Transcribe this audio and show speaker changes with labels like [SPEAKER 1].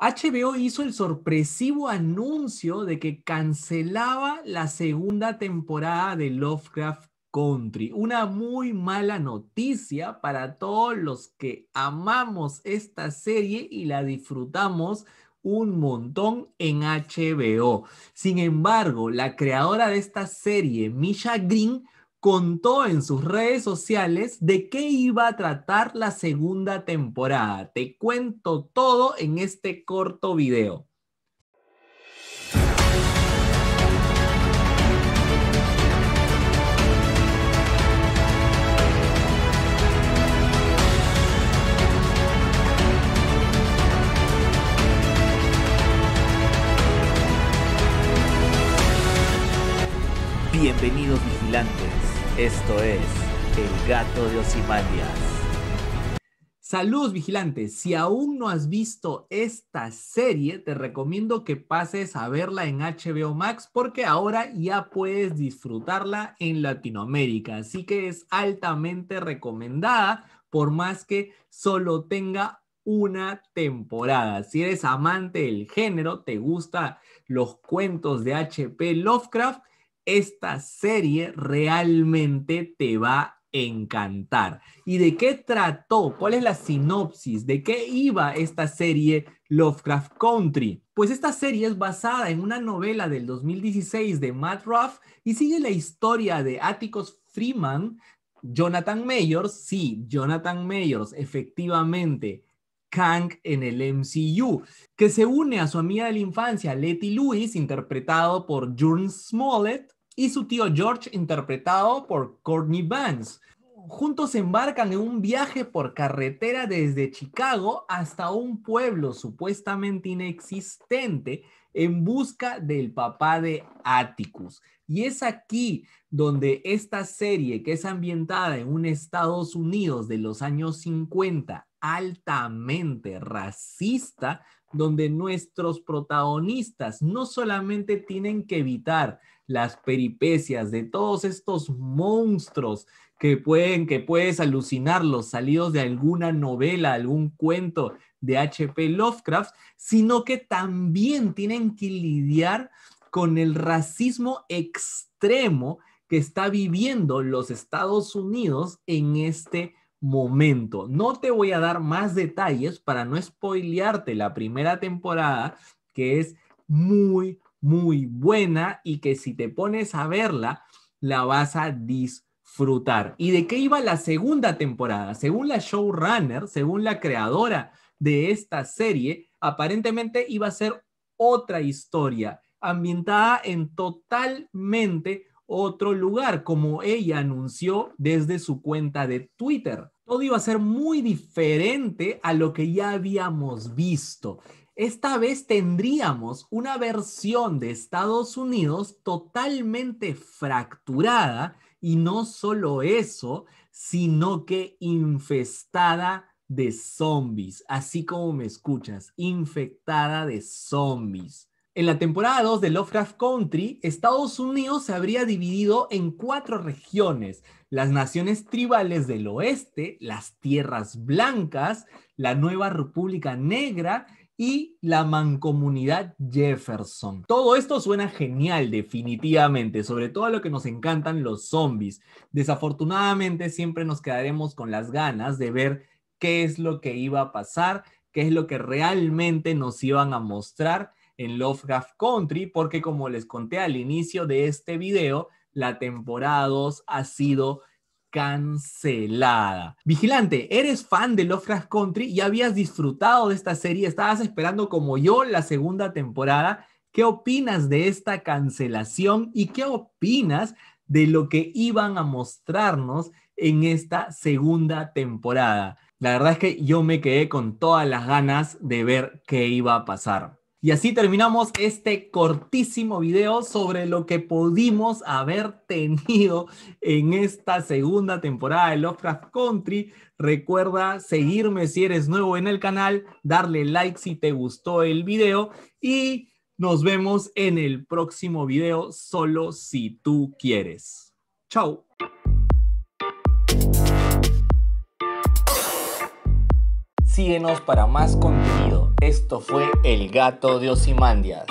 [SPEAKER 1] HBO hizo el sorpresivo anuncio de que cancelaba la segunda temporada de Lovecraft Country. Una muy mala noticia para todos los que amamos esta serie y la disfrutamos un montón en HBO. Sin embargo, la creadora de esta serie, Misha Green, contó en sus redes sociales de qué iba a tratar la segunda temporada. Te cuento todo en este corto video. Bienvenidos vigilantes, esto es El Gato de Osimalias. Saludos vigilantes, si aún no has visto esta serie, te recomiendo que pases a verla en HBO Max porque ahora ya puedes disfrutarla en Latinoamérica, así que es altamente recomendada por más que solo tenga una temporada. Si eres amante del género, te gustan los cuentos de HP Lovecraft, esta serie realmente te va a encantar. ¿Y de qué trató? ¿Cuál es la sinopsis? ¿De qué iba esta serie Lovecraft Country? Pues esta serie es basada en una novela del 2016 de Matt Ruff y sigue la historia de Atticus Freeman, Jonathan Mayors, sí, Jonathan Mayors, efectivamente. Kang en el MCU, que se une a su amiga de la infancia, Letty Lewis, interpretado por June Smollett, y su tío George, interpretado por Courtney Banks. Juntos embarcan en un viaje por carretera desde Chicago hasta un pueblo supuestamente inexistente en busca del papá de Atticus. Y es aquí donde esta serie, que es ambientada en un Estados Unidos de los años 50 altamente racista donde nuestros protagonistas no solamente tienen que evitar las peripecias de todos estos monstruos que pueden que puedes alucinarlos salidos de alguna novela, algún cuento de H.P. Lovecraft, sino que también tienen que lidiar con el racismo extremo que está viviendo los Estados Unidos en este momento. No te voy a dar más detalles para no spoilearte la primera temporada, que es muy, muy buena y que si te pones a verla, la vas a disfrutar. ¿Y de qué iba la segunda temporada? Según la showrunner, según la creadora de esta serie, aparentemente iba a ser otra historia ambientada en totalmente otro lugar, como ella anunció desde su cuenta de Twitter. Todo iba a ser muy diferente a lo que ya habíamos visto. Esta vez tendríamos una versión de Estados Unidos totalmente fracturada y no solo eso, sino que infestada de zombies, así como me escuchas, infectada de zombies. En la temporada 2 de Lovecraft Country, Estados Unidos se habría dividido en cuatro regiones, las naciones tribales del oeste, las tierras blancas, la nueva República Negra y la mancomunidad Jefferson. Todo esto suena genial definitivamente, sobre todo a lo que nos encantan los zombies. Desafortunadamente siempre nos quedaremos con las ganas de ver qué es lo que iba a pasar, qué es lo que realmente nos iban a mostrar en Lovecraft Country, porque como les conté al inicio de este video, la temporada 2 ha sido cancelada. Vigilante, eres fan de Lovecraft Country y habías disfrutado de esta serie, estabas esperando como yo la segunda temporada. ¿Qué opinas de esta cancelación y qué opinas de lo que iban a mostrarnos en esta segunda temporada? La verdad es que yo me quedé con todas las ganas de ver qué iba a pasar. Y así terminamos este cortísimo video sobre lo que pudimos haber tenido en esta segunda temporada de Lovecraft Country. Recuerda seguirme si eres nuevo en el canal, darle like si te gustó el video y nos vemos en el próximo video solo si tú quieres. Chao. Síguenos para más contenido esto fue El Gato de Osimandias.